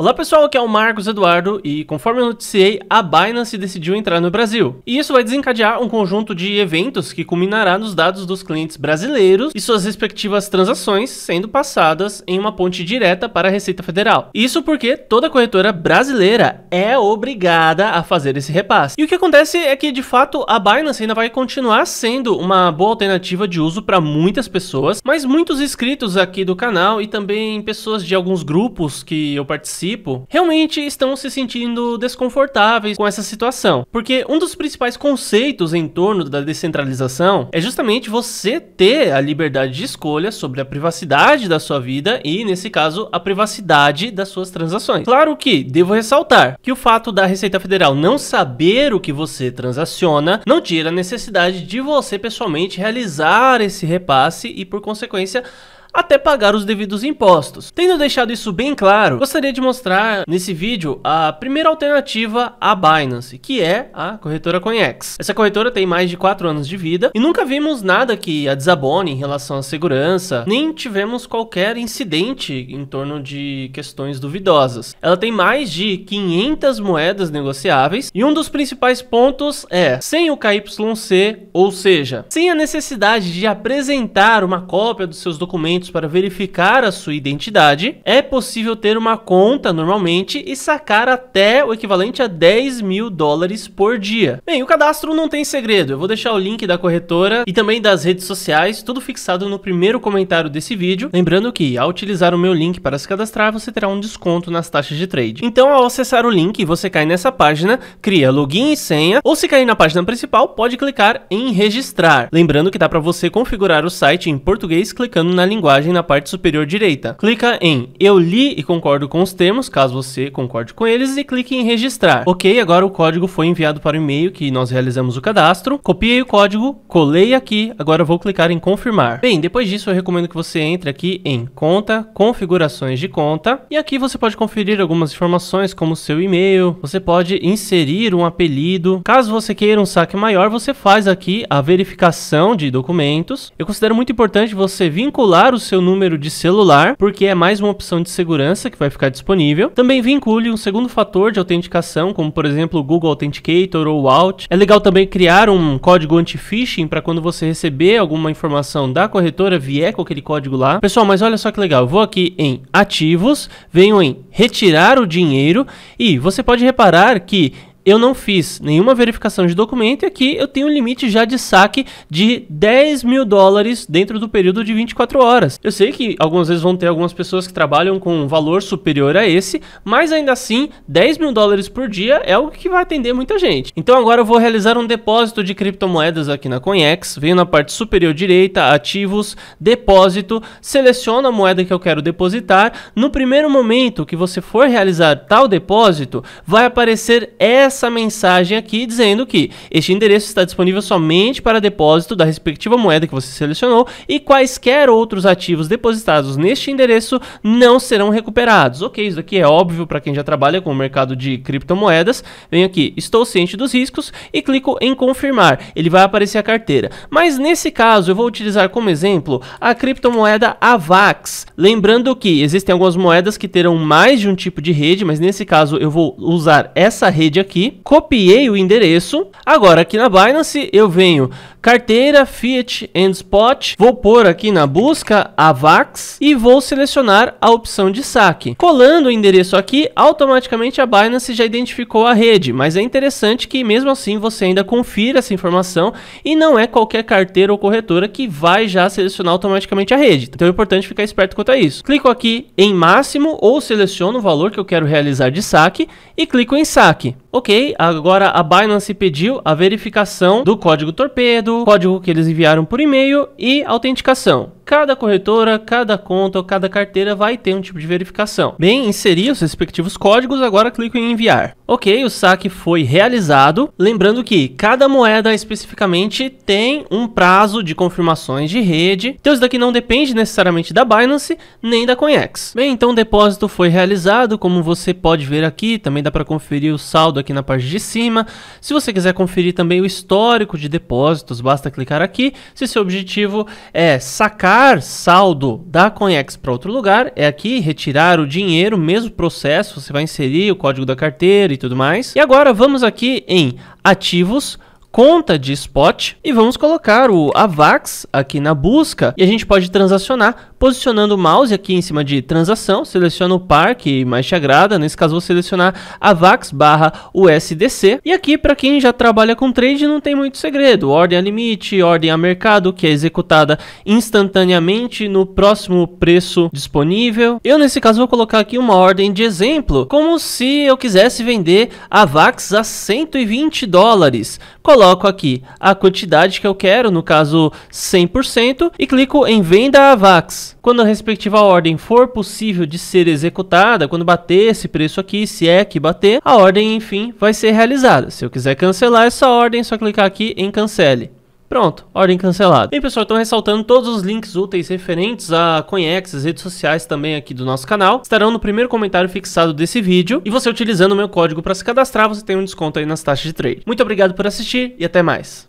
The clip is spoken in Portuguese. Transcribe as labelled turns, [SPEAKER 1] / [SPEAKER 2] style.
[SPEAKER 1] Olá pessoal, aqui é o Marcos Eduardo e conforme eu noticiei, a Binance decidiu entrar no Brasil. E isso vai desencadear um conjunto de eventos que culminará nos dados dos clientes brasileiros e suas respectivas transações sendo passadas em uma ponte direta para a Receita Federal. Isso porque toda corretora brasileira é obrigada a fazer esse repasse. E o que acontece é que de fato a Binance ainda vai continuar sendo uma boa alternativa de uso para muitas pessoas, mas muitos inscritos aqui do canal e também pessoas de alguns grupos que eu participo participo realmente estão se sentindo desconfortáveis com essa situação, porque um dos principais conceitos em torno da descentralização é justamente você ter a liberdade de escolha sobre a privacidade da sua vida e, nesse caso, a privacidade das suas transações. Claro que devo ressaltar que o fato da Receita Federal não saber o que você transaciona não tira a necessidade de você pessoalmente realizar esse repasse e, por consequência, até pagar os devidos impostos. Tendo deixado isso bem claro, gostaria de mostrar nesse vídeo a primeira alternativa à Binance, que é a corretora Coinex. Essa corretora tem mais de 4 anos de vida e nunca vimos nada que a desabone em relação à segurança, nem tivemos qualquer incidente em torno de questões duvidosas. Ela tem mais de 500 moedas negociáveis e um dos principais pontos é sem o KYC, ou seja, sem a necessidade de apresentar uma cópia dos seus documentos documentos para verificar a sua identidade, é possível ter uma conta normalmente e sacar até o equivalente a 10 mil dólares por dia. Bem, o cadastro não tem segredo, eu vou deixar o link da corretora e também das redes sociais, tudo fixado no primeiro comentário desse vídeo. Lembrando que, ao utilizar o meu link para se cadastrar, você terá um desconto nas taxas de trade. Então, ao acessar o link, você cai nessa página, cria login e senha, ou se cair na página principal, pode clicar em registrar. Lembrando que dá para você configurar o site em português clicando na linguagem linguagem na parte superior direita. Clica em Eu li e concordo com os termos, caso você concorde com eles, e clique em Registrar. Ok, agora o código foi enviado para o e-mail que nós realizamos o cadastro. Copiei o código, colei aqui, agora vou clicar em Confirmar. Bem, depois disso eu recomendo que você entre aqui em Conta, Configurações de Conta, e aqui você pode conferir algumas informações como seu e-mail, você pode inserir um apelido. Caso você queira um saque maior, você faz aqui a verificação de documentos. Eu considero muito importante você vincular o o seu número de celular, porque é mais uma opção de segurança que vai ficar disponível. Também vincule um segundo fator de autenticação, como por exemplo o Google Authenticator ou o Alt. É legal também criar um código anti-phishing para quando você receber alguma informação da corretora, vier com aquele código lá. Pessoal, mas olha só que legal, eu vou aqui em ativos, venho em retirar o dinheiro e você pode reparar que eu não fiz nenhuma verificação de documento e aqui eu tenho um limite já de saque de 10 mil dólares dentro do período de 24 horas. Eu sei que algumas vezes vão ter algumas pessoas que trabalham com um valor superior a esse, mas ainda assim 10 mil dólares por dia é o que vai atender muita gente. Então agora eu vou realizar um depósito de criptomoedas aqui na Coinex, venho na parte superior direita, ativos, depósito, seleciono a moeda que eu quero depositar. No primeiro momento que você for realizar tal depósito, vai aparecer essa essa mensagem aqui dizendo que este endereço está disponível somente para depósito da respectiva moeda que você selecionou e quaisquer outros ativos depositados neste endereço não serão recuperados. Ok, isso aqui é óbvio para quem já trabalha com o mercado de criptomoedas. Venho aqui, estou ciente dos riscos e clico em confirmar. Ele vai aparecer a carteira. Mas nesse caso eu vou utilizar como exemplo a criptomoeda AVAX. Lembrando que existem algumas moedas que terão mais de um tipo de rede, mas nesse caso eu vou usar essa rede aqui copiei o endereço. Agora aqui na Binance eu venho carteira Fiat and Spot. Vou pôr aqui na busca a Vax e vou selecionar a opção de saque. Colando o endereço aqui, automaticamente a Binance já identificou a rede, mas é interessante que mesmo assim você ainda confira essa informação e não é qualquer carteira ou corretora que vai já selecionar automaticamente a rede. Então é importante ficar esperto quanto a isso. Clico aqui em máximo ou seleciono o valor que eu quero realizar de saque e clico em saque. Ok, agora a Binance pediu a verificação do código torpedo, do código que eles enviaram por e-mail e autenticação. Cada corretora, cada conta ou cada carteira vai ter um tipo de verificação. Bem, inseri os respectivos códigos, agora clico em enviar. Ok, o saque foi realizado. Lembrando que cada moeda especificamente tem um prazo de confirmações de rede. Então isso daqui não depende necessariamente da Binance nem da CoinEx. Bem, então o depósito foi realizado, como você pode ver aqui. Também dá para conferir o saldo aqui na parte de cima. Se você quiser conferir também o histórico de depósitos, basta clicar aqui. Se seu objetivo é sacar enviar saldo da Coinex para outro lugar, é aqui retirar o dinheiro, mesmo processo, você vai inserir o código da carteira e tudo mais. E agora vamos aqui em ativos, conta de spot e vamos colocar o AVAX aqui na busca e a gente pode transacionar Posicionando o mouse aqui em cima de transação, seleciona o par que mais te agrada, nesse caso vou selecionar a VAX barra USDC. E aqui para quem já trabalha com trade não tem muito segredo, ordem a limite, ordem a mercado, que é executada instantaneamente no próximo preço disponível. Eu nesse caso vou colocar aqui uma ordem de exemplo, como se eu quisesse vender a VAX a 120 dólares. Coloco aqui a quantidade que eu quero, no caso 100%, e clico em venda a VAX. Quando a respectiva ordem for possível de ser executada, quando bater esse preço aqui, se é que bater, a ordem enfim vai ser realizada. Se eu quiser cancelar essa ordem, é só clicar aqui em cancele. Pronto, ordem cancelada. Bem, pessoal, estou ressaltando todos os links úteis referentes a Conhex, as redes sociais também aqui do nosso canal, estarão no primeiro comentário fixado desse vídeo. E você utilizando o meu código para se cadastrar, você tem um desconto aí nas taxas de trade. Muito obrigado por assistir e até mais.